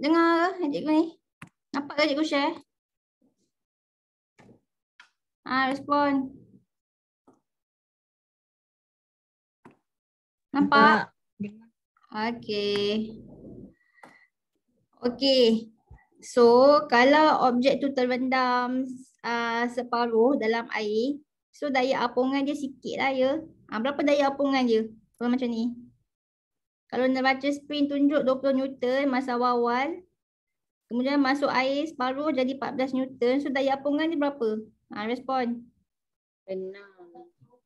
dengar ke cikgu ni? Nampak ke cikgu share? Ha, respon. Nampak? Okay. Okay. So, kalau objek tu terendam uh, separuh dalam air, so daya apungan dia sikit lah ya. Ha, berapa daya apungan dia? Kalau macam ni. Kalau nak baca spin tunjuk 20 newton masa awal-awal. Kemudian masuk air separuh jadi 14 newton. So daya apungan ni berapa? Ha, respon. 6.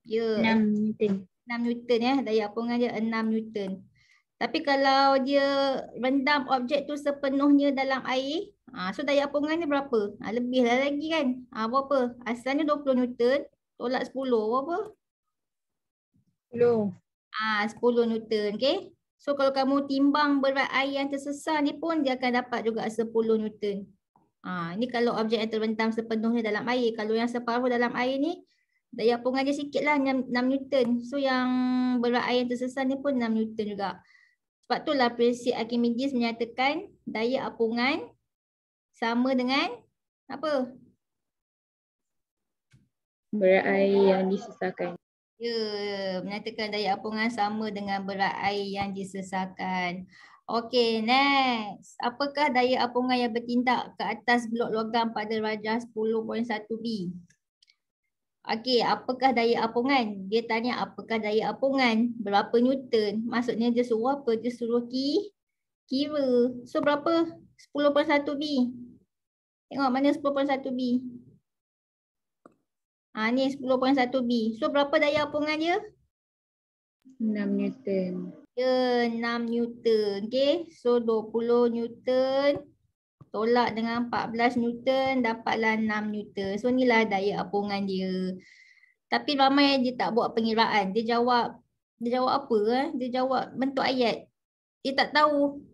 Ya. 6 newton. 6 newton ya. Daya apungan dia 6 newton. Tapi kalau dia rendam objek tu sepenuhnya dalam air. Ha, so daya apungan ni berapa? Ha, Lebih lah lagi kan. Ha, berapa? Asalnya 20 newton. Tolak 10. Berapa? 10. Ah, ha, 10 newton. Okay. So kalau kamu timbang berat air yang tersesat ni pun dia akan dapat juga 10 Newton. Ha, ini kalau objek yang terbentang sepenuhnya dalam air. Kalau yang separuh dalam air ni, daya pungan dia sikit lah 6 Newton. So yang berat air yang tersesat ni pun 6 Newton juga. Sebab itulah prinsip Archimedes menyatakan daya apungan sama dengan apa? Berat air yang disesakan. Ya, menyatakan daya apungan sama dengan berat air yang disesakan. Okey, next. Apakah daya apungan yang bertindak ke atas blok logam pada rajah 10.1B? Okey, apakah daya apungan? Dia tanya apakah daya apungan? Berapa Newton? Maksudnya dia suruh apa? Dia suruh ki kira. So berapa? 10.1B. Tengok mana 10.1B. Ha, ni 10.1B. So berapa daya apungan dia? 6 Newton. Ya, 6 Newton. Okay. So 20 Newton tolak dengan 14 Newton dapatlah 6 Newton. So inilah daya apungan dia. Tapi ramai dia tak buat pengiraan. Dia jawab dia jawab apa? Eh? Dia jawab bentuk ayat. Dia tak tahu.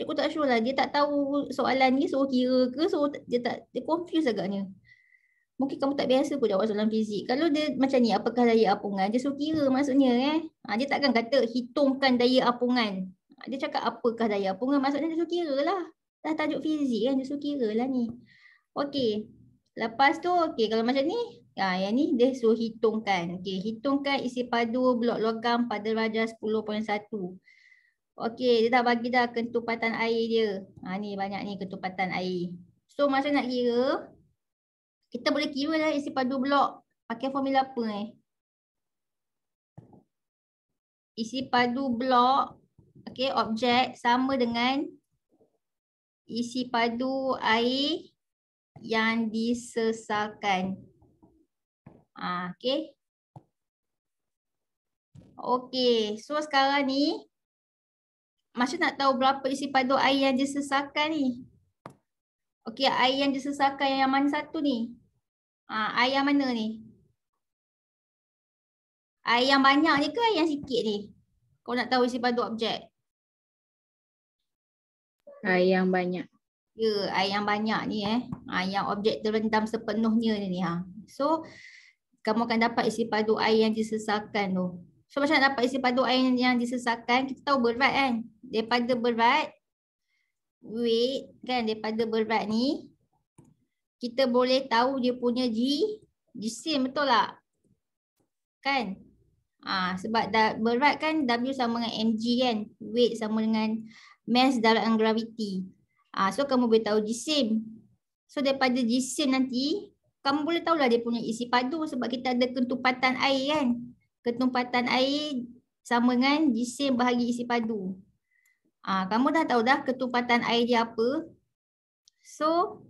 Cikgu tak sure lah. Dia tak tahu soalan ni suruh kira ke. So dia tak, dia confuse agaknya mungkin kamu tak biasa pun jawab soalan fizik. Kalau dia macam ni, apakah daya apungan? Dia suruh kira maksudnya. Eh? Ha, dia takkan kata hitungkan daya apungan. Ha, dia cakap apakah daya apungan? Maksudnya dia suruh kira lah. Dah tajuk fizik kan, dia suruh kira lah ni. Okey. Lepas tu, okey kalau macam ni, ha, yang ni dia suruh hitungkan. Okey, hitungkan isi padu blok logam pada rajah 10.1. Okey, dia dah bagi dah ketupatan air dia. Ha, ni banyak ni ketupatan air. So macam nak kira, kita boleh kira lah isi padu blok pakai formula apa ni. Eh? Isi padu blok okey, objek sama dengan isi padu air yang disesalkan. Ah, okey? Okay, so sekarang ni Masya nak tahu berapa isi padu air yang disesalkan ni. Okey, air yang disesalkan yang mana satu ni? Ah, ha, air mana ni? Air banyak ni ke air yang sikit ni? Kau nak tahu isi padu objek? Air banyak. Ya, air banyak ni eh. Air ha, objek terendam sepenuhnya ni ni ha. So kamu akan dapat isi padu air yang disesakan tu. So macam nak dapat isi padu air yang disesakan, kita tahu berat kan? Daripada berat weight kan daripada berat ni kita boleh tahu dia punya G, G sim betul tak? Kan? Ha, sebab da, berat kan W sama dengan MG kan? Weight sama dengan mass dalam gravity. Ha, so kamu boleh tahu G sim. So daripada G sim nanti, kamu boleh tahu lah dia punya isi padu sebab kita ada ketumpatan air kan? Ketumpatan air sama dengan G sim bahagi isi padu. Ha, kamu dah tahu dah ketumpatan air dia apa. So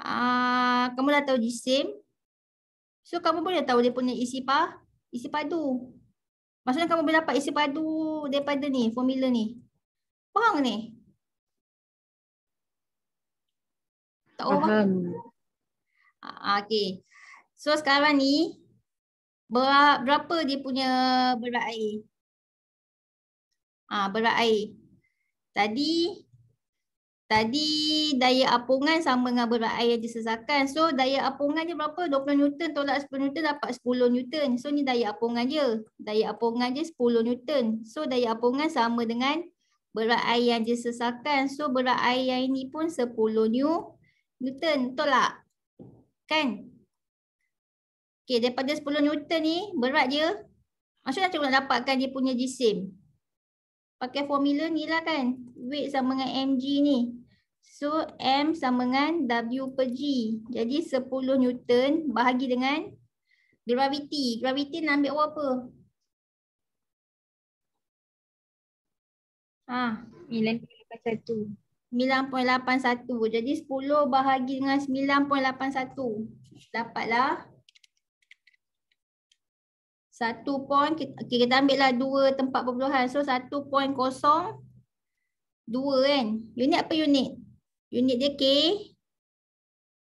Ah, kamu dah tahu jisim. So kamu boleh tahu dia punya isi pa, isi padu. Maksudnya kamu boleh dapat isi padu daripada ni, formula ni. Faham ni? Tak faham. Ah okey. So sekarang ni berapa dia punya berat air? Ah berat air. Tadi Tadi daya apungan sama dengan berat air yang disesakan. So daya apungan dia berapa? 20 Newton tolak 10 Newton dapat 10 Newton. So ni daya apungan dia. Daya apungan dia 10 Newton. So daya apungan sama dengan berat air yang disesakan. So berat air yang ini pun 10 Newton. Tolak. Kan? Okay daripada 10 Newton ni berat dia. Maksudnya cuba nak dapatkan dia punya jisim pakai formula ni lah kan weight sama dengan mg ni so m sama dengan w per g jadi 10 newton bahagi dengan gravity gravity nak ambil awal apa ha 9.81 jadi 10 bahagi dengan 9.81 dapatlah 9.81 satu point okay, kita lah dua tempat perpuluhan. So satu point kosong, dua kan. Unit apa unit? Unit dia K,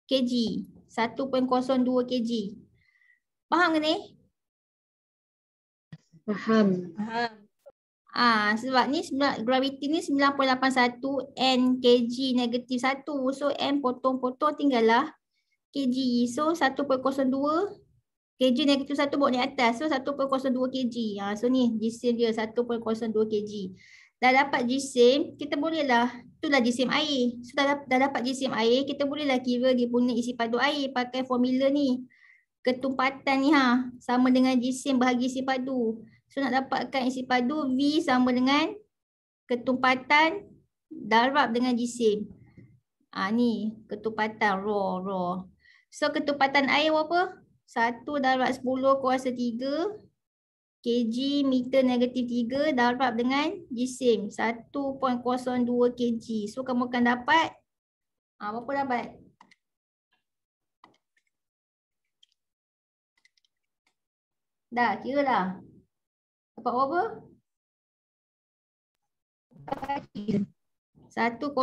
KG. Satu point kosong, dua KG. Faham ke ni? Faham. Ah, sebab ni graviti ni 9.81 N KG negatif satu. So N potong-potong tinggallah KG. So satu poin kosong dua kg negatif 1 buat ni atas so 1.02 kg ha, so ni jisim dia 1.02 kg dah dapat jisim kita bolehlah itulah jisim air so dah, dah dapat jisim air kita bolehlah kira dia punya isi padu air pakai formula ni ketumpatan ni ha sama dengan jisim bahagi isi padu so nak dapatkan isi padu V sama dengan ketumpatan darab dengan jisim ha, ni ketumpatan raw raw so ketumpatan air berapa 1 darab 10 kuasa 3 kg meter negatif 3 darab dengan jisim 1.02 kg. So kamu akan dapat ha, berapa dapat? Dah, kira lah. Dapat berapa? 1.0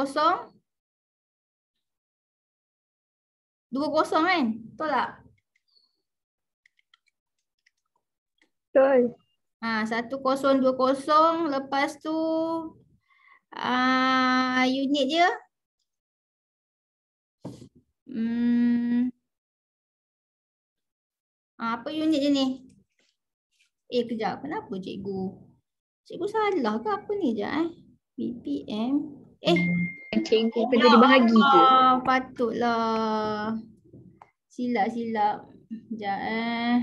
kosong kan? Betul tak? Betul. Ha, 1020 lepas tu a uh, unit dia Hmm. Ah, apa unit dia ni? Eh kejap, kenapa cikgu? Cikgu salah ke apa ni je eh? BPM. Eh, cikgu ya kena dibahagi ke? Ah, patutlah. Silap-silap. Jap eh.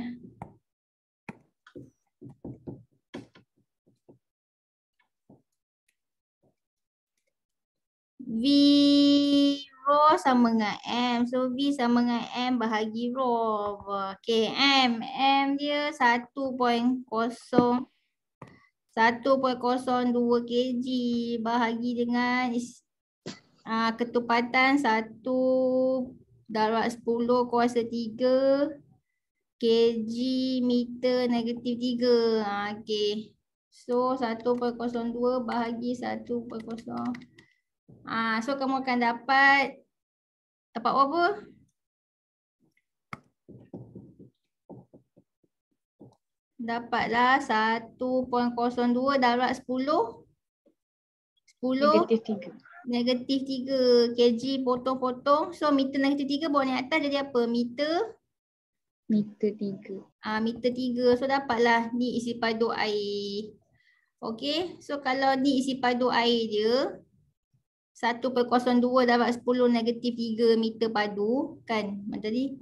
V rho sama dengan M. So V sama dengan M bahagi rho. Okay M. M dia 1.0. 1.02 kg bahagi dengan uh, ketupatan 1 darat 10 kuasa 3 kg meter negatif 3. Uh, ah, okay. So 1.02 bahagi 1.0. Ah, so kamu akan dapat dapat apa? Dapatlah 1.02 darab 10. 10 negatif 3. Negatif 3 kg potong-potong. So meter negatif 3 bawah ni atas jadi apa? Meter? Meter 3. Ah, meter 3. So dapatlah ni isi padu air. Okay. So kalau ni isi padu air dia per 1.02 darab 10 negatif 3 meter padu kan tadi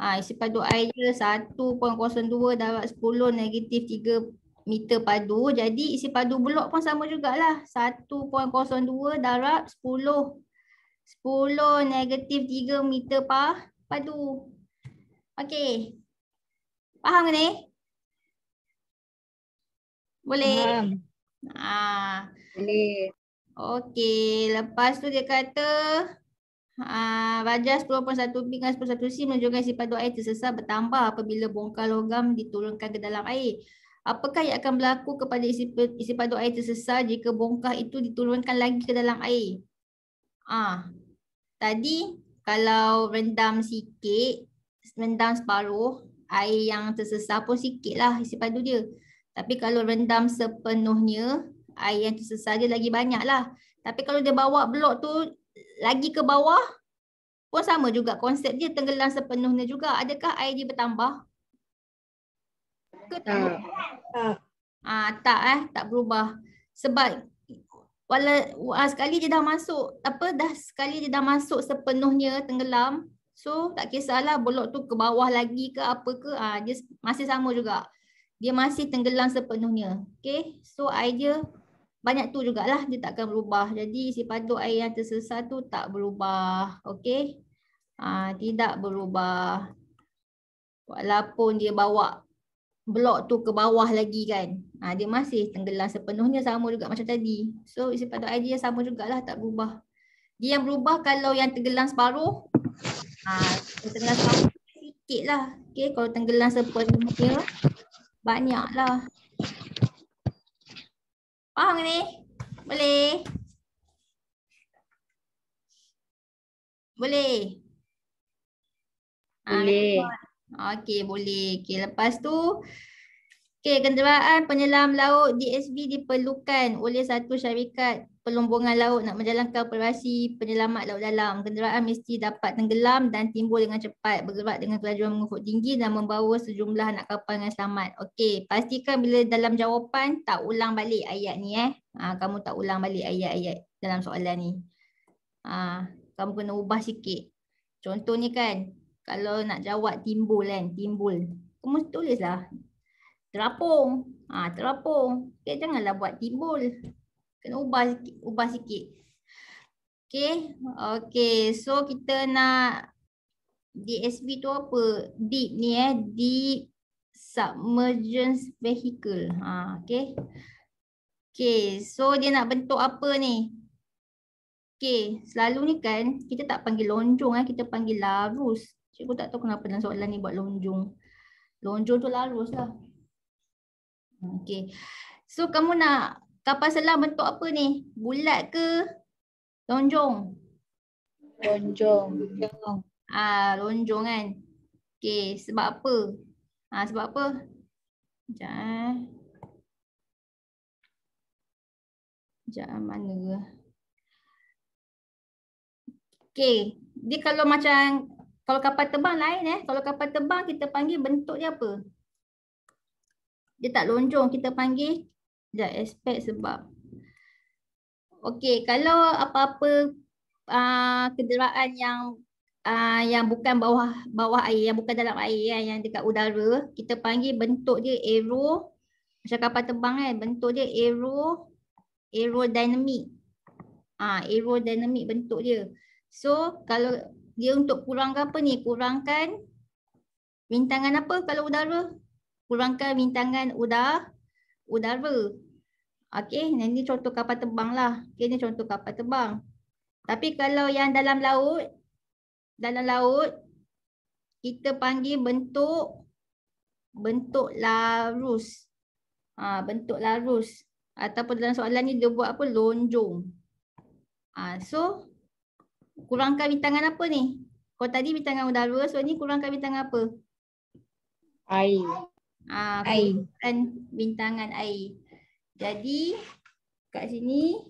ha, isi padu air dia 1.02 darab 10 negatif 3 meter padu jadi isi padu blok pun sama jugalah 1.02 darab 10 10 negatif 3 meter pa, padu okey faham ke ni boleh faham. ha boleh Okey, lepas tu dia kata ah, Raja 10.1B dengan 10.1C menunjukkan sifat air tersesat bertambah apabila bongkar logam diturunkan ke dalam air. Apakah yang akan berlaku kepada isi, isi padu air tersesat jika bongkah itu diturunkan lagi ke dalam air? Ah, Tadi kalau rendam sikit, rendam separuh, air yang tersesat pun sikit lah isi padu dia. Tapi kalau rendam sepenuhnya, air yang tersesat dia lagi banyak lah. Tapi kalau dia bawa blok tu lagi ke bawah pun sama juga konsep dia tenggelam sepenuhnya juga. Adakah air dia bertambah? Ke tak? Uh, tak eh, tak berubah. Sebab wala, wala, ah, sekali dia dah masuk, apa dah sekali dia dah masuk sepenuhnya tenggelam. So tak kisahlah blok tu ke bawah lagi ke apa ke, ah, dia masih sama juga. Dia masih tenggelam sepenuhnya. Okay, so air banyak tu jugalah dia akan berubah. Jadi sifatu air yang tersesat tu tak berubah. okay? Ah tidak berubah. Walaupun dia bawa blok tu ke bawah lagi kan. Ah dia masih tenggelam sepenuhnya sama juga macam tadi. So sifatu air dia sama jugalah tak berubah. Dia yang berubah kalau yang tenggelam separuh. Ah tenggelam separuh lah. Okay, kalau tenggelam sepenuhnya banyak lah. Faham ni? Boleh? Boleh? Ah, boleh. Ha, okey, boleh. Okey, lepas tu okey, kenderaan penyelam laut DSB diperlukan oleh satu syarikat perlombongan laut nak menjalankan operasi penyelamat laut dalam. Kenderaan mesti dapat tenggelam dan timbul dengan cepat bergerak dengan kelajuan mengukur tinggi dan membawa sejumlah anak kapal dengan selamat. Okey, pastikan bila dalam jawapan tak ulang balik ayat ni eh. Ha, kamu tak ulang balik ayat-ayat dalam soalan ni. Ha, kamu kena ubah sikit. Contoh ni kan, kalau nak jawab timbul kan, timbul. Kamu tulislah. Terapung. Ha, terapung. Okay, janganlah buat timbul kena ubah sikit, ubah sikit. Okay, okay. So kita nak DSV tu apa? Deep ni eh, deep submergence vehicle. Ha, okay. Okay, so dia nak bentuk apa ni? Okay, selalu ni kan kita tak panggil lonjong eh, kita panggil larus. Cikgu tak tahu kenapa dalam soalan ni buat lonjong. Lonjong tu larus lah. Okay, so kamu nak Kapal selam bentuk apa ni? Bulat ke? Lonjong. Lonjong. Ah, lonjong kan. Okey, sebab apa? Ah, sebab apa? Jap. Eh. Jap eh, mana? Okey, dia kalau macam kalau kapal terbang lain eh, kalau kapal terbang kita panggil bentuk dia apa? Dia tak lonjong, kita panggil Sekejap, aspek sebab. Okey, kalau apa-apa uh, kenderaan yang uh, yang bukan bawah bawah air, yang bukan dalam air, kan, yang dekat udara, kita panggil bentuk dia aero, macam kapal terbang kan, bentuk dia aero, aerodynamic. Ah, uh, aerodynamic bentuk dia. So, kalau dia untuk kurangkan apa ni? Kurangkan rintangan apa kalau udara? Kurangkan rintangan udara udara. Okey, ini contoh kapal terbang lah. Okey, ini contoh kapal terbang. Tapi kalau yang dalam laut, dalam laut, kita panggil bentuk bentuk larus. Ha, bentuk larus. Ataupun dalam soalan ni dia buat apa? Lonjong. Ha, so, kurangkan bintangan apa ni? Kalau tadi bintangan udara, so ni kurangkan bintangan apa? Air. Ah, kumpulan bintangan air. Jadi kat sini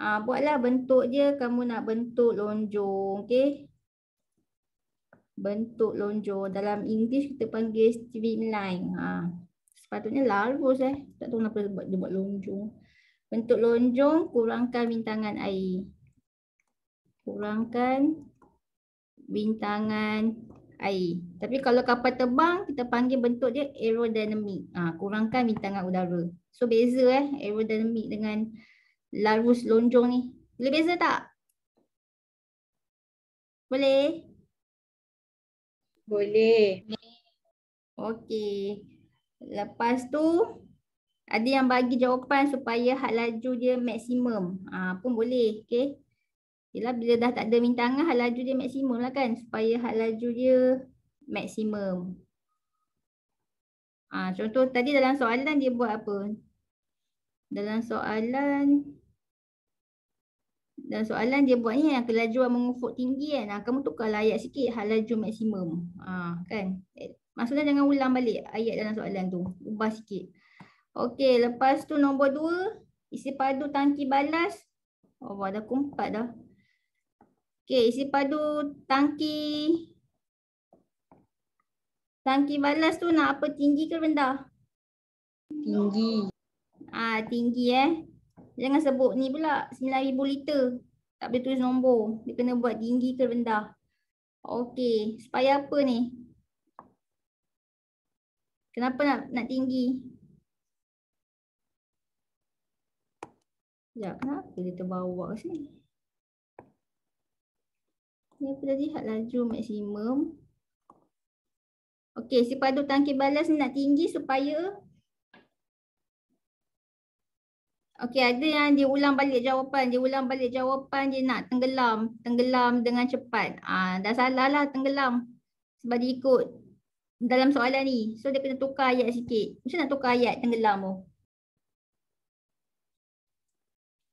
uh, buatlah bentuk je kamu nak bentuk lonjong. Okay. Bentuk lonjong. Dalam English kita panggil streamline. Ha. Sepatutnya larus eh. Tak tahu kenapa dia buat, dia buat lonjong. Bentuk lonjong kurangkan bintangan air. Kurangkan bintangan air. Tapi kalau kapal terbang, kita panggil bentuk dia aerodinamik. Ha, kurangkan bintangan udara. So beza eh aerodinamik dengan larus lonjong ni. Boleh beza tak? Boleh? Boleh. Okey. Lepas tu, ada yang bagi jawapan supaya had laju dia maksimum. Ha, pun boleh. Okey ialah bila dah tak ada bintangan hal laju dia maksimum lah kan supaya hal laju dia maksimum ha, contoh tadi dalam soalan dia buat apa dalam soalan dalam soalan dia buat ni yang kelajuan mengufuk tinggi kan ha, kamu tukarlah ayat sikit hal laju maksimum ha, kan eh, maksudnya jangan ulang balik ayat dalam soalan tu ubah sikit Okey, lepas tu nombor dua isi padu tangki balas Oh, dah kumpat dah Okey, isi padu tangki tangki balas tu nak apa tinggi ke rendah? Tinggi. Ah, tinggi eh. Jangan sebut ni pula 9000 liter. Tak boleh tulis nombor. Dia kena buat tinggi ke rendah. Okey, supaya apa ni? Kenapa nak nak tinggi? Ya, kenapa dia terbawa ke sini? Ni apa tadi? Hak laju maksimum. Okey, padu tangki balas ni nak tinggi supaya Okey, ada yang dia ulang balik jawapan, dia ulang balik jawapan dia nak tenggelam, tenggelam dengan cepat. Ah, dah salah lah tenggelam. Sebab dia ikut dalam soalan ni. So dia kena tukar ayat sikit. Macam nak tukar ayat tenggelam tu?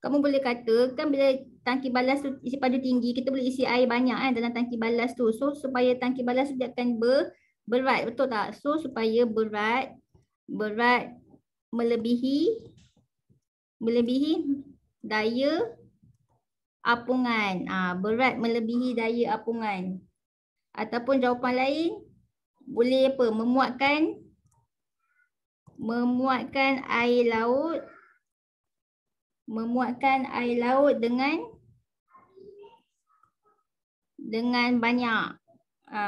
Kamu boleh kata kan bila tangki balas tu isi padu tinggi kita boleh isi air banyak kan dalam tangki balas tu so supaya tangki balas tu dia akan ber, berat betul tak so supaya berat berat melebihi melebihi daya apungan ah ha, berat melebihi daya apungan ataupun jawapan lain boleh apa memuatkan memuatkan air laut memuatkan air laut dengan dengan banyak. Ha.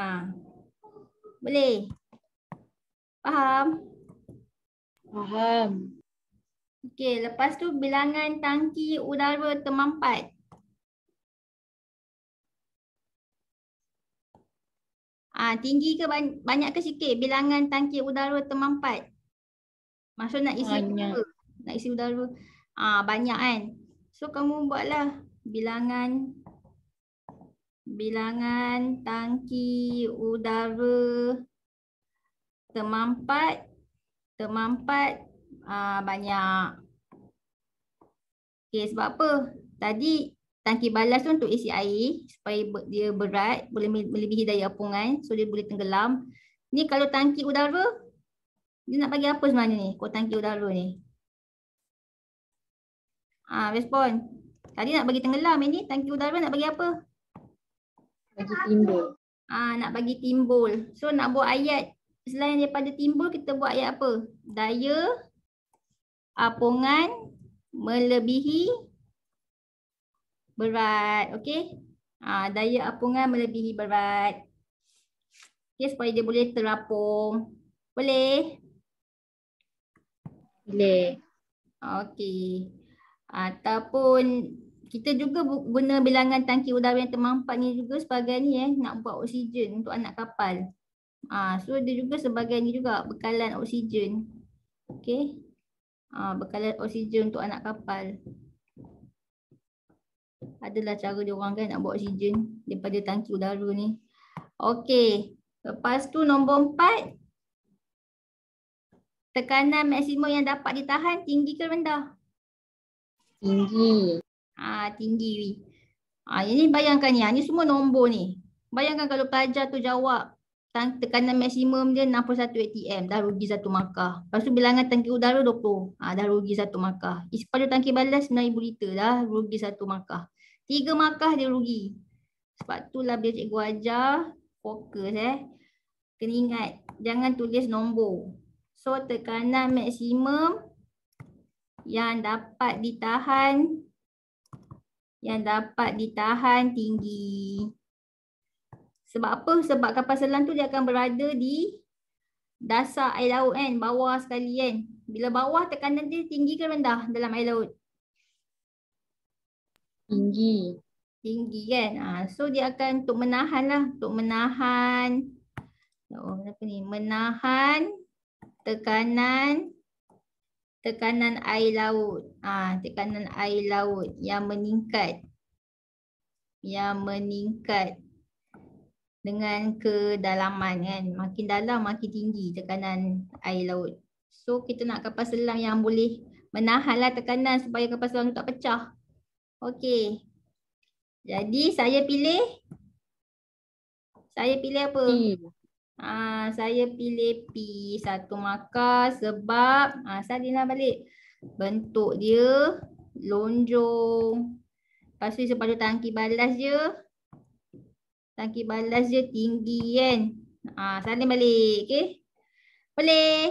Boleh? Faham? Faham. Okey, lepas tu bilangan tangki udara termampat. Ha, tinggi ke banyak, banyak ke sikit bilangan tangki udara termampat? Maksud nak isi banyak. udara. Nak isi udara ha, banyak kan? So kamu buatlah bilangan bilangan tangki udara termampat termampat uh, banyak okey sebab apa tadi tangki balas tu untuk isi air supaya dia berat boleh melebihi daya apungan so dia boleh tenggelam ni kalau tangki udara dia nak bagi apa sebenarnya ni kalau tangki udara ni ah respon tadi nak bagi tenggelam ini tangki udara nak bagi apa bagi timbul. Ah nak bagi timbul. So nak buat ayat selain daripada timbul kita buat ayat apa? Daya apungan melebihi berat. okay, Ah daya apungan melebihi berat. okay supaya dia boleh terapung. Boleh. Boleh. okay Ataupun kita juga guna bilangan tangki udara yang termampat ni juga sebagai ni eh nak buat oksigen untuk anak kapal. Ah ha, so dia juga sebagai ni juga bekalan oksigen. Okey. Ah ha, bekalan oksigen untuk anak kapal. Adalah cara dia orang kan nak buat oksigen daripada tangki udara ni. Okey. Lepas tu nombor empat. Tekanan maksimum yang dapat ditahan tinggi ke rendah? Tinggi ha, tinggi ha, ni. Ha, ini bayangkan ni, ni semua nombor ni. Bayangkan kalau pelajar tu jawab tekanan maksimum dia 61 atm dah rugi satu markah. Lepas tu bilangan tangki udara 20, ha, dah rugi satu markah. Isi pada tangki balas 9000 liter dah rugi satu markah. Tiga markah dia rugi. Sebab lah bila cikgu ajar fokus eh. Kena ingat jangan tulis nombor. So tekanan maksimum yang dapat ditahan yang dapat ditahan tinggi. Sebab apa? Sebab kapal selam tu dia akan berada di dasar air laut kan, bawah sekali kan. Bila bawah tekanan dia tinggi ke rendah dalam air laut? Tinggi. Tinggi kan. Ha, so dia akan untuk menahan lah. Untuk menahan. Oh, apa ni? Menahan tekanan tekanan air laut. Ah, ha, tekanan air laut yang meningkat. Yang meningkat dengan kedalaman kan. Makin dalam makin tinggi tekanan air laut. So kita nak kapal selam yang boleh menahanlah tekanan supaya kapal selam tak pecah. Okey. Jadi saya pilih saya pilih apa? ah saya pilih P satu markah sebab ah Salina lah balik. Bentuk dia lonjong. Pasal sepatu tangki balas je. Tangki balas je tinggi kan. Ah Salina balik, okey. Boleh.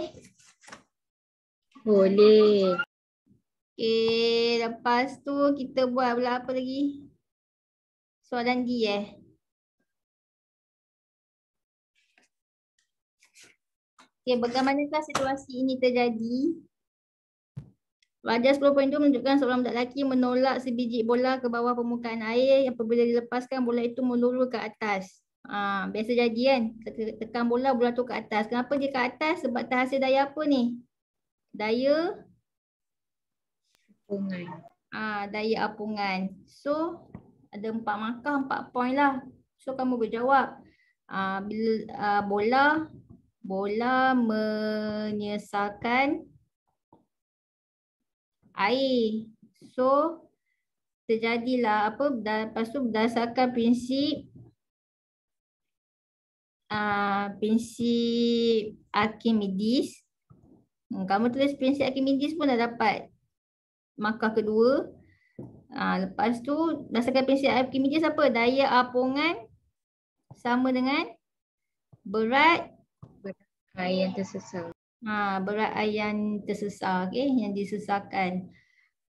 Boleh. Okey, lepas tu kita buat pula apa lagi? Soalan D eh. Okay, bagaimanakah situasi ini terjadi? Wajah itu menunjukkan seorang budak lelaki menolak sebiji bola ke bawah permukaan air yang apabila dilepaskan bola itu melurur ke atas. Ha, biasa jadi kan, tekan bola bola tu ke atas. Kenapa dia ke atas? Sebab terhasil daya apa ni? Daya? Apungan. Ha, daya apungan. So, ada empat markah, empat point lah. So, kamu berjawab. Ha, bila, uh, bola bola menyesakan air. So terjadilah apa lepas tu berdasarkan prinsip uh, prinsip Archimedes. Hmm, kamu tulis prinsip Archimedes pun dah dapat markah kedua. Ha, lepas tu, berdasarkan prinsip Archimedes apa? Daya apungan sama dengan berat Ayan tersesat. Ha, berat ayan tersesal okay? yang disesalkan.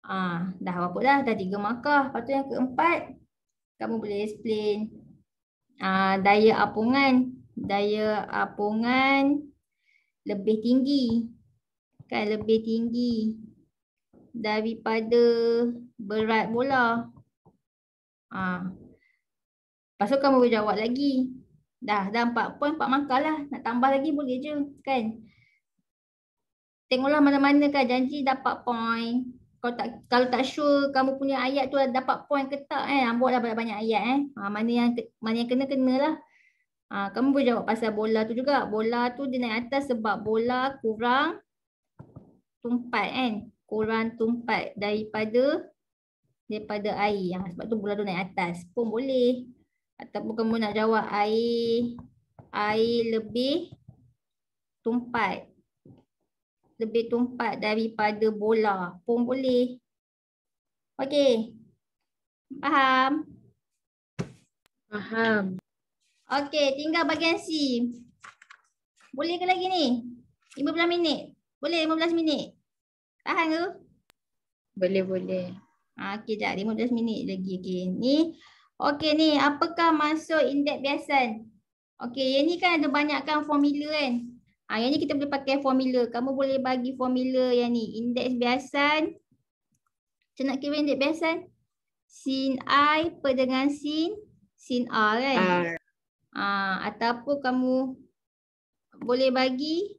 Ha, dah apa dah, dah tiga markah. Lepas tu yang keempat, kamu boleh explain ha, daya apungan. Daya apungan lebih tinggi. Kan lebih tinggi daripada berat bola. Ha. Lepas tu kamu boleh jawab lagi. Dah, dah 4 poin 4 markah lah. Nak tambah lagi boleh je kan. Tengoklah mana-mana kan janji dapat poin. Kalau tak, kalau tak sure kamu punya ayat tu dapat poin ke tak eh. Ah, buatlah banyak-banyak ayat eh. Ha, mana yang mana yang kena, kenalah. Ha, ah, kamu boleh jawab pasal bola tu juga. Bola tu dia naik atas sebab bola kurang tumpat kan. Kurang tumpat daripada daripada air. Ha, sebab tu bola tu naik atas pun boleh ataupun kamu nak jawab air air lebih tumpat lebih tumpat daripada bola pun boleh okey faham faham okey tinggal bagian C boleh ke lagi ni 15 minit boleh 15 minit tahan ke boleh boleh ah okey dah 15 minit lagi okey ni Okey ni, apakah maksud indeks biasan? Okey, yang ni kan ada banyakkan formula kan? Ha, yang ni kita boleh pakai formula. Kamu boleh bagi formula yang ni. Indeks biasan. Macam nak kira indeks biasan? Sin I per dengan sin. Sin R kan? Ha, ataupun kamu boleh bagi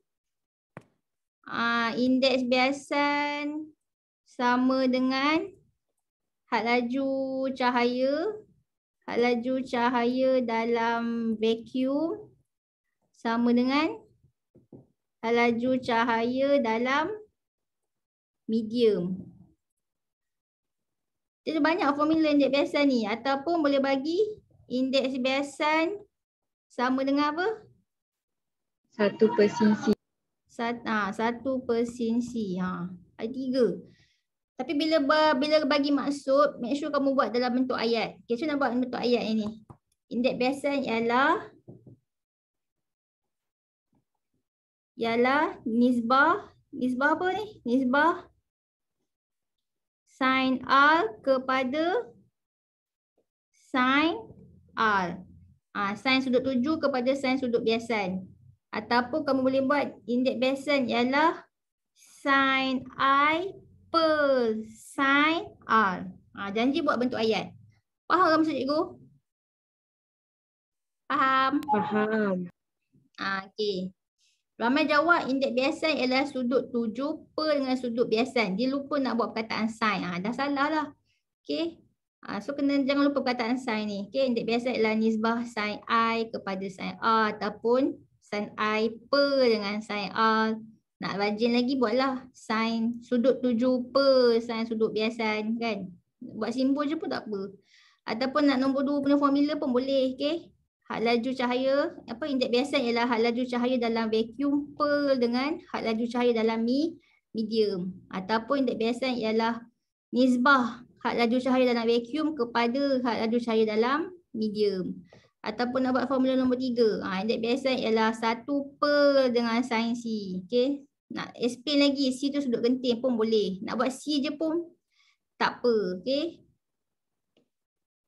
ah indeks biasan sama dengan had laju cahaya laju cahaya dalam vacuum sama dengan laju cahaya dalam medium. Ada banyak formula indeks biasan ni ataupun boleh bagi indeks biasan sama dengan apa? Satu per sin Sat, ha, satu per sin C. Ha. Ada tiga. Tapi bila bila bagi maksud, make sure kamu buat dalam bentuk ayat. Okay, so nak buat bentuk ayat ini. Indeks biasan ialah ialah nisbah. Nisbah apa ni? Nisbah sin R kepada sin R. Ah, ha, sin sudut tuju kepada sin sudut biasan. Ataupun kamu boleh buat indeks biasan ialah sin I per sin R. Ha, janji buat bentuk ayat. Faham ke maksud cikgu? Faham? Faham. Ha, Okey. Ramai jawab indeks biasa ialah sudut tujuh per dengan sudut biasa Dia lupa nak buat perkataan sin. Ha, dah salah lah. Okey. Ha, so kena jangan lupa perkataan sin ni. Okey. Indeks biasa ialah nisbah sin I kepada sin R ataupun sin I per dengan sin R nak rajin lagi buatlah sign sudut tujuh per sign sudut biasa kan. Buat simbol je pun tak apa. Ataupun nak nombor dua punya formula pun boleh. Okay. Had laju cahaya, apa indeks biasa ialah had laju cahaya dalam vacuum per dengan had laju cahaya dalam mi, medium. Ataupun indeks biasa ialah nisbah had laju cahaya dalam vacuum kepada had laju cahaya dalam medium. Ataupun nak buat formula nombor tiga. Ha, indeks biasa ialah satu per dengan sin C. Okay. Nak explain lagi C tu sudut genting pun boleh. Nak buat C je pun tak apa. Okay.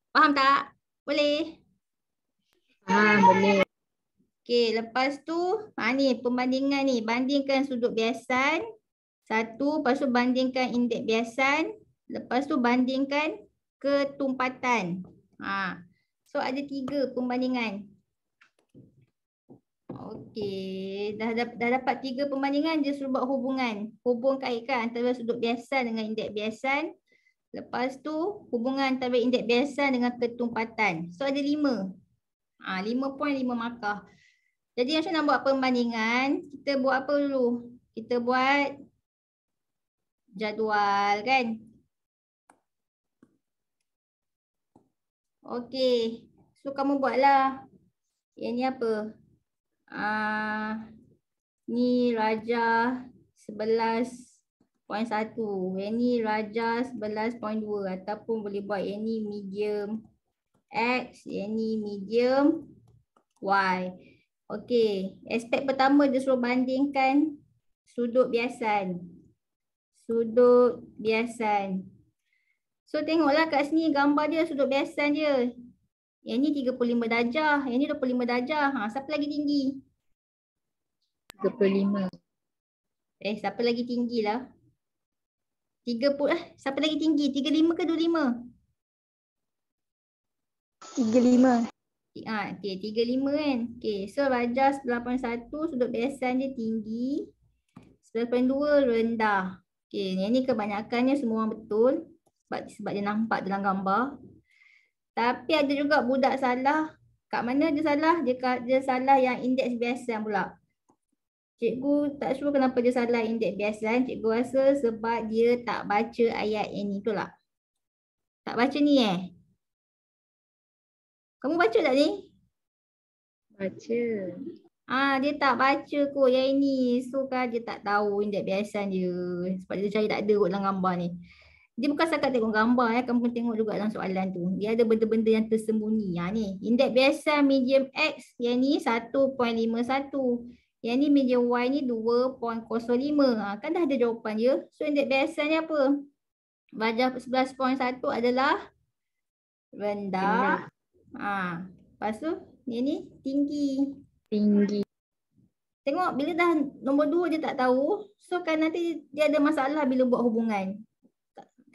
Faham tak? Boleh? Ah, boleh. Okay, lepas tu ha, ni pembandingan ni. Bandingkan sudut biasan. Satu, lepas tu bandingkan indek biasan. Lepas tu bandingkan ketumpatan. Ha. So ada tiga pembandingan. Okey, dah, dah, dah dapat tiga pembandingan. je suruh buat hubungan. Hubung kaitkan antara sudut biasa dengan indeks biasan. Lepas tu, hubungan antara indeks biasa dengan ketumpatan. So ada lima. Ha, lima poin, lima markah. Jadi macam nak buat pembandingan kita buat apa dulu? Kita buat jadual kan? Okey, so kamu buatlah. Yang ni apa? uh, ni raja 11.1 yang ni raja 11.2 ataupun boleh buat yang ni medium X yang ni medium Y okay, aspek pertama dia suruh bandingkan sudut biasan sudut biasan so tengoklah kat sini gambar dia sudut biasan dia yang ni 35 darjah, yang ni 25 darjah. Ha, siapa lagi tinggi? 35. Eh, siapa lagi tinggi lah? 30, eh, siapa lagi tinggi? 35 ke 25? 35. Ha, okay, 35 kan? Okay, so darjah 81 sudut besan dia tinggi. 11.2 rendah. Okay, yang ni kebanyakannya semua orang betul. Sebab, sebab dia nampak dalam gambar. Tapi ada juga budak salah. Kat mana dia salah? Dia, dia salah yang indeks biasa yang pula. Cikgu tak sure kenapa dia salah indeks biasa. Cikgu rasa sebab dia tak baca ayat yang ni tu lah. Tak baca ni eh? Kamu baca tak ni? Baca. Ah Dia tak baca kot yang ini So kan dia tak tahu indeks biasa dia. Sebab dia cari tak ada kot dalam gambar ni dia bukan sekadar tengok gambar ya kamu tengok juga dalam soalan tu dia ada benda-benda yang tersembunyi ya ni indeks biasa medium x yang ni 1.51 yang ni medium y ni 2.05 ha, kan dah ada jawapan dia so indeks biasanya apa wajah 11.1 adalah rendah ha lepas tu ni ni tinggi tinggi Tengok bila dah nombor dua dia tak tahu. So kan nanti dia ada masalah bila buat hubungan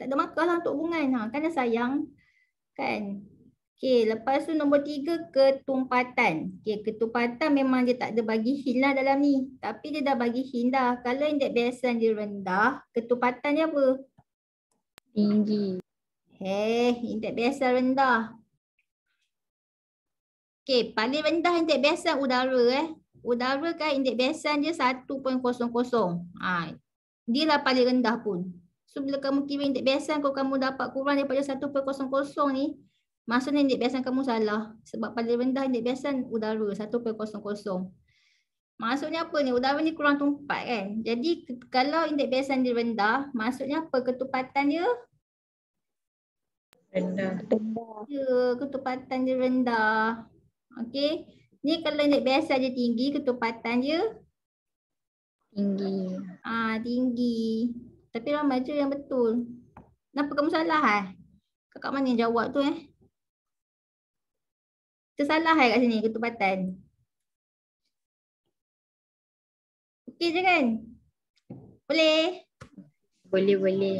tak ada markah lah untuk hubungan. Ha, kan dah sayang. Kan? Okay, lepas tu nombor tiga, ketumpatan. Okay, ketumpatan memang dia tak ada bagi hilah dalam ni. Tapi dia dah bagi hilah. Kalau indeks biasan dia rendah, ketumpatan dia apa? Tinggi. Eh, indeks biasa rendah. Okay, paling rendah indeks biasan udara eh. Udara kan indeks biasan dia 1.00. Ha, dia lah paling rendah pun. So bila kamu kira indeks biasa, kalau kamu dapat kurang daripada 1.00 ni maksudnya indeks biasa kamu salah sebab pada rendah indeks biasan udara 1.00. Maksudnya apa ni? Udara ni kurang tumpat kan. Jadi kalau indeks biasa dia rendah, maksudnya apa? Ketupatan dia rendah. Ya, ketupatan dia rendah. Okey. Ni kalau indeks biasa dia tinggi, ketupatan dia tinggi. Ah, tinggi. Tapi ramai je yang betul. Kenapa kamu salah eh? Kakak mana yang jawab tu eh? Tersalah eh kat sini ketupatan. Okey je kan? Boleh? Boleh, boleh.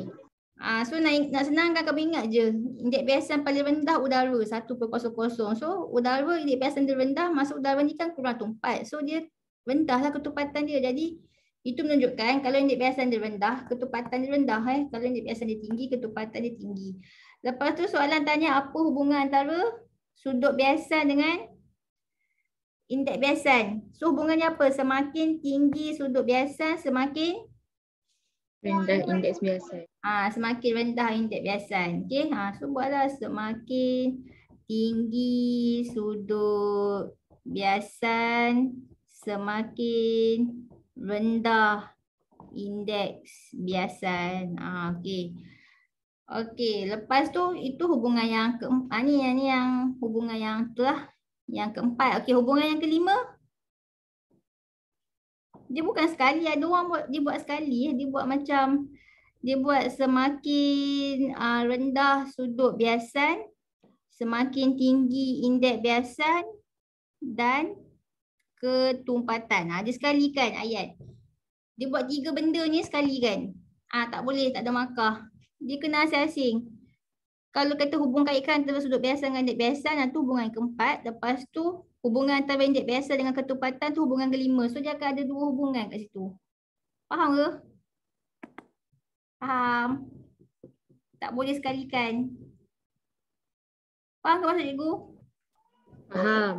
Ah, so nak, nak senang kakak ingat je. Indek biasa paling rendah udara 1.00. So udara indek biasa rendah masuk udara ni kan kurang tumpat. So dia rendahlah ketupatan dia. Jadi itu menunjukkan kalau indeks biasan dia rendah, ketupatan dia rendah. Eh. Kalau indeks biasan dia tinggi, ketupatan dia tinggi. Lepas tu soalan tanya apa hubungan antara sudut biasan dengan indeks biasan. So hubungannya apa? Semakin tinggi sudut biasan, semakin rendah indeks biasan. Ah, semakin rendah indeks biasan. Okay. Ha, ah, so buatlah semakin tinggi sudut biasan, semakin rendah indeks biasan. Ha, ah, okay. Okay, lepas tu itu hubungan yang keempat. Ah, ha, ni yang ni yang hubungan yang tu lah. Yang keempat. Okay, hubungan yang kelima. Dia bukan sekali. Ada lah. orang buat, dia buat sekali. Dia buat macam, dia buat semakin uh, rendah sudut biasan. Semakin tinggi indeks biasan. Dan ketumpatan. Ada sekali kan ayat. Dia buat tiga benda ni sekali kan. Ah Tak boleh, tak ada makah. Dia kena asing-asing. Kalau kata hubung kaitkan antara sudut biasa dengan indek biasa, nanti hubungan keempat. Lepas tu hubungan antara indek biasa dengan ketumpatan tu hubungan kelima. So dia akan ada dua hubungan kat situ. Faham ke? Faham. Tak boleh sekali kan. Faham ke maksud cikgu? Faham.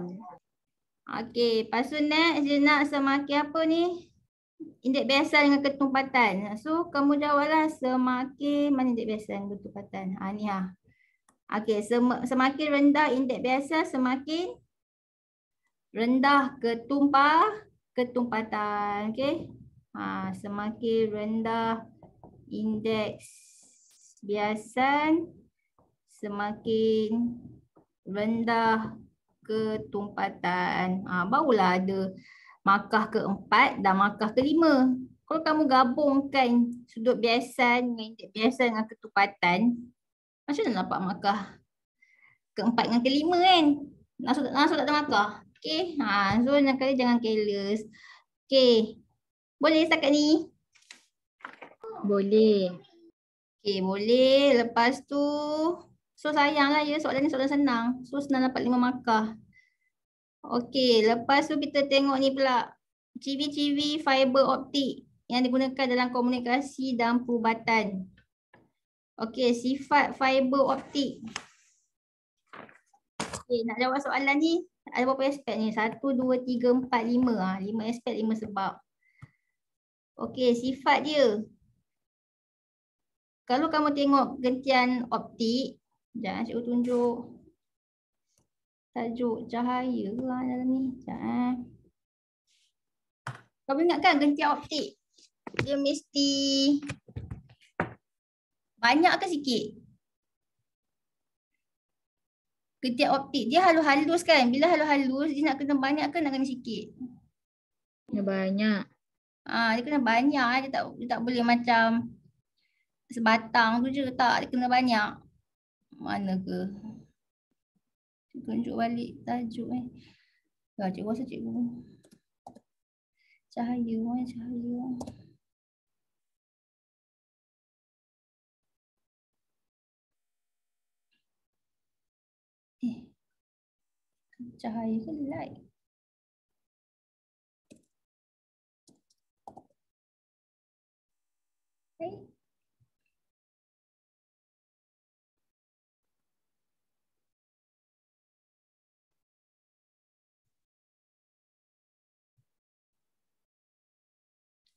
Okay, lepas tu next dia nak semaki apa ni? Indeks biasa dengan ketumpatan. So kamu jawablah semaki mana indeks biasa dengan ketumpatan. Ha ah, ni ha. Okey, sem semakin rendah indeks biasa semakin rendah ketumpah ketumpatan. Okay, Ha, semakin rendah indeks biasan semakin rendah ketumpatan. Ha, barulah ada markah keempat dan markah kelima. Kalau kamu gabungkan sudut biasan dengan indeks biasan dengan ketumpatan, macam mana nampak markah keempat dengan kelima kan? Langsung, langsung tak ada markah. Okay. Ha, so yang kali jangan careless. Okay. Boleh setakat ni? Boleh. Okay boleh. Lepas tu, so lah ya soalan ni soalan senang. So senang dapat lima markah. Okey, lepas tu kita tengok ni pula CV-CV fiber optik yang digunakan dalam komunikasi dan perubatan. Okey, sifat fiber optik. Okey, nak jawab soalan ni ada berapa aspek ni? satu, dua, tiga, empat, lima. ah, 5 aspek 5 sebab. Okey, sifat dia. Kalau kamu tengok gentian optik, jangan cikgu tunjuk tajuk cahaya lah dalam ni. Sekejap eh. Kau ingat kan gentia optik? Dia mesti banyak ke sikit? Gentia optik dia halus-halus kan? Bila halus-halus dia nak kena banyak ke nak kena sikit? Kena ya, banyak. Ah, ha, dia kena banyak eh. dia tak dia tak boleh macam sebatang tu je tak dia kena banyak. Mana ke? tunjuk balik tajuk eh. Ya, cikgu rasa cikgu. Cahaya, eh, cahaya. Eh, cahaya ke light? Right? Eh?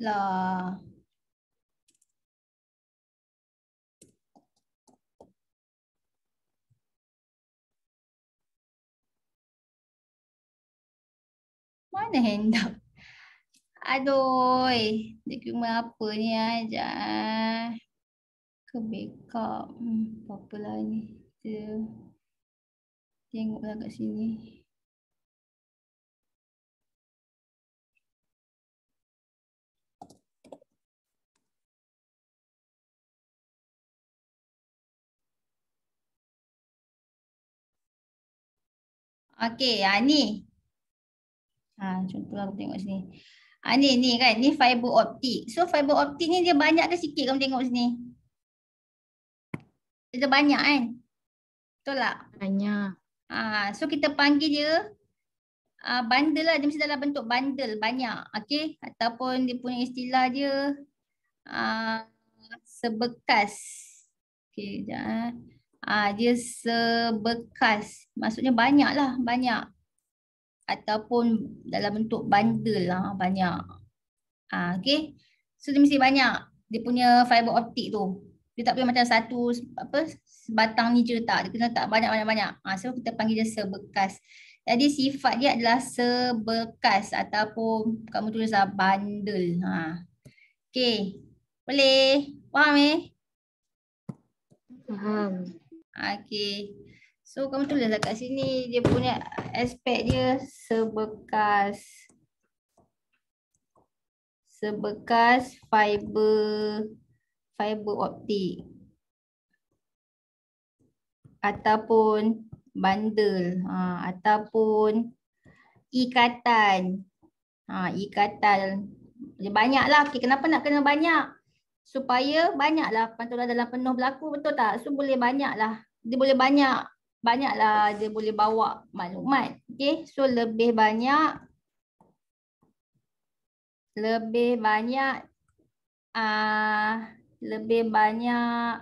là mana hendak aduh dia cuma apa ni aja ke backup hmm, apa pula ni tengoklah kat sini Okey, ha, ni. Ha, contoh aku tengok sini. Ha, ni, ni kan. Ni fiber optik. So fiber optik ni dia banyak ke sikit kamu tengok sini? Dia banyak kan? Betul tak? Banyak. Ha, so kita panggil dia uh, bundle lah. Dia mesti dalam bentuk bundle. Banyak. Okey. Ataupun dia punya istilah dia uh, sebekas. Okey, sekejap. Ah, dia sebekas. Maksudnya banyaklah, banyak. Ataupun dalam bentuk bundle lah, banyak. Ah, okay. So dia mesti banyak. Dia punya fiber optik tu. Dia tak boleh macam satu apa batang ni je tak. Dia kena tak banyak-banyak-banyak. Ah, so kita panggil dia sebekas. Jadi sifat dia adalah sebekas ataupun kamu tulislah bundle. Ha. Okay. Boleh? Faham eh? Faham. Uh -huh. Okay, So kamu tu tulislah kat sini dia punya aspek dia sebekas sebekas fiber fiber optik ataupun bandel ha, ataupun ikatan ha, ikatan banyaklah okay, kenapa nak kena banyak supaya banyaklah pantulan dalam penuh berlaku betul tak so boleh banyaklah dia boleh banyak banyaklah dia boleh bawa maklumat okey so lebih banyak lebih banyak uh, lebih banyak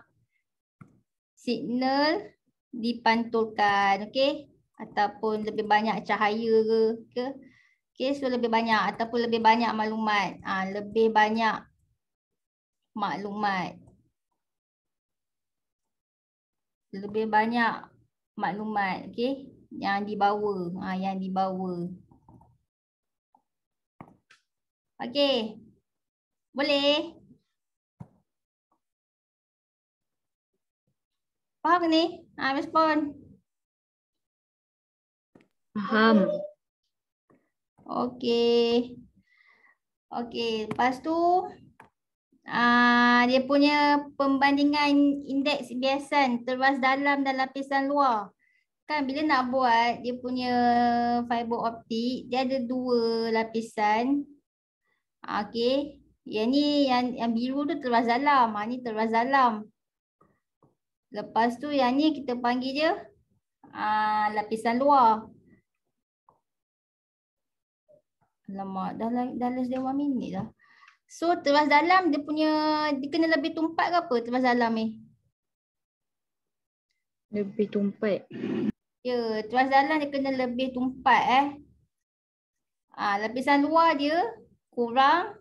signal dipantulkan okey ataupun lebih banyak cahaya ke ke okey so lebih banyak ataupun lebih banyak maklumat ah lebih banyak maklumat lebih banyak maklumat okey yang dibawa ha, yang dibawa okey boleh faham ke ni ha respon faham okey okey lepas tu uh, dia punya pembandingan indeks biasan terbas dalam dan lapisan luar. Kan bila nak buat dia punya fiber optik, dia ada dua lapisan. Ah, okey, yang ni yang, yang biru tu terbas dalam, ha, ni terbas dalam. Lepas tu yang ni kita panggil dia uh, lapisan luar. Lama dah dah dah dah minit dah. So teras dalam dia punya dia kena lebih tumpat ke apa teras dalam ni? Eh? Lebih tumpat. Ya, teras dalam dia kena lebih tumpat eh. Ah, ha, lapisan luar dia kurang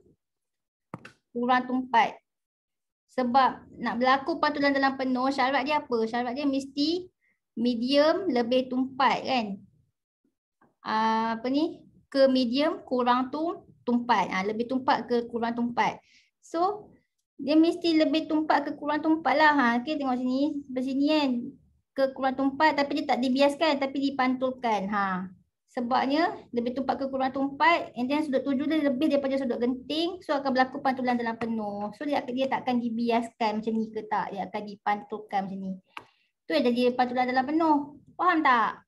kurang tumpat. Sebab nak berlaku pantulan dalam penuh syarat dia apa? Syarat dia mesti medium lebih tumpat kan? Ah, apa ni? Ke medium kurang tumpat tumpat. Ha, lebih tumpat ke kurang tumpat. So dia mesti lebih tumpat ke kurang tumpat lah. Ha. Okay tengok sini. Seperti sini kan. Ke kurang tumpat tapi dia tak dibiaskan tapi dipantulkan. Ha. Sebabnya lebih tumpat ke kurang tumpat and then sudut tujuh dia lebih daripada sudut genting so akan berlaku pantulan dalam penuh. So dia, dia tak akan dibiaskan macam ni ke tak. Dia akan dipantulkan macam ni. Tu yang jadi pantulan dalam penuh. Faham tak?